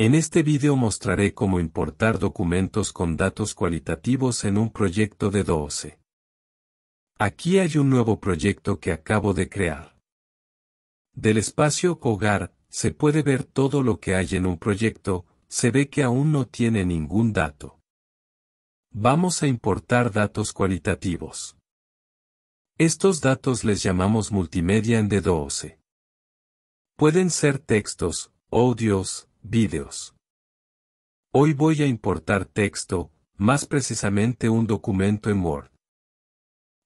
En este vídeo mostraré cómo importar documentos con datos cualitativos en un proyecto de 12. E. Aquí hay un nuevo proyecto que acabo de crear. Del espacio hogar, se puede ver todo lo que hay en un proyecto, se ve que aún no tiene ningún dato. Vamos a importar datos cualitativos. Estos datos les llamamos multimedia en D12. E. Pueden ser textos, audios, Videos. Hoy voy a importar texto, más precisamente un documento en Word.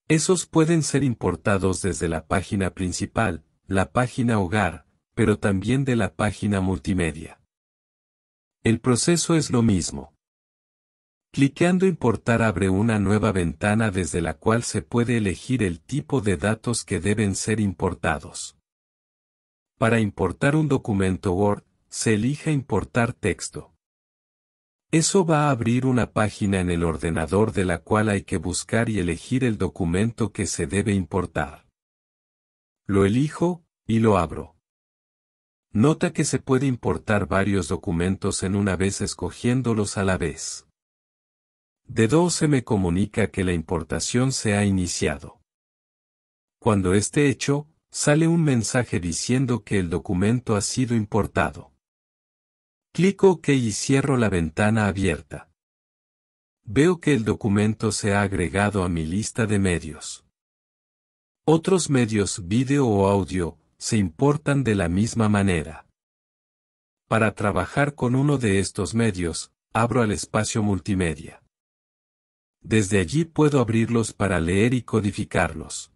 Esos pueden ser importados desde la página principal, la página hogar, pero también de la página multimedia. El proceso es lo mismo. Cliqueando Importar abre una nueva ventana desde la cual se puede elegir el tipo de datos que deben ser importados. Para importar un documento Word, se elija Importar texto. Eso va a abrir una página en el ordenador de la cual hay que buscar y elegir el documento que se debe importar. Lo elijo, y lo abro. Nota que se puede importar varios documentos en una vez escogiéndolos a la vez. De 12 me comunica que la importación se ha iniciado. Cuando esté hecho, sale un mensaje diciendo que el documento ha sido importado. Clico OK y cierro la ventana abierta. Veo que el documento se ha agregado a mi lista de medios. Otros medios video o audio se importan de la misma manera. Para trabajar con uno de estos medios, abro al espacio multimedia. Desde allí puedo abrirlos para leer y codificarlos.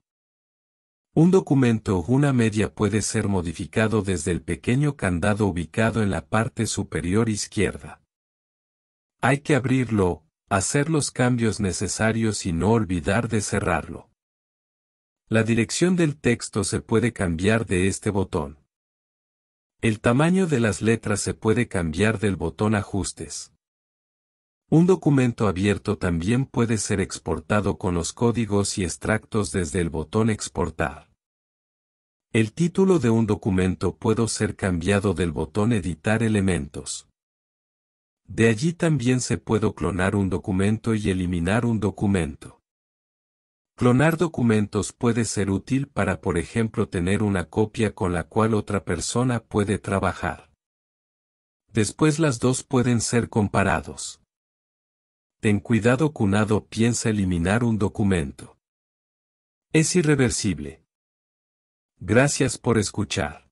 Un documento o una media puede ser modificado desde el pequeño candado ubicado en la parte superior izquierda. Hay que abrirlo, hacer los cambios necesarios y no olvidar de cerrarlo. La dirección del texto se puede cambiar de este botón. El tamaño de las letras se puede cambiar del botón Ajustes. Un documento abierto también puede ser exportado con los códigos y extractos desde el botón Exportar. El título de un documento puede ser cambiado del botón Editar elementos. De allí también se puede clonar un documento y eliminar un documento. Clonar documentos puede ser útil para por ejemplo tener una copia con la cual otra persona puede trabajar. Después las dos pueden ser comparados. Ten cuidado Cunado piensa eliminar un documento. Es irreversible. Gracias por escuchar.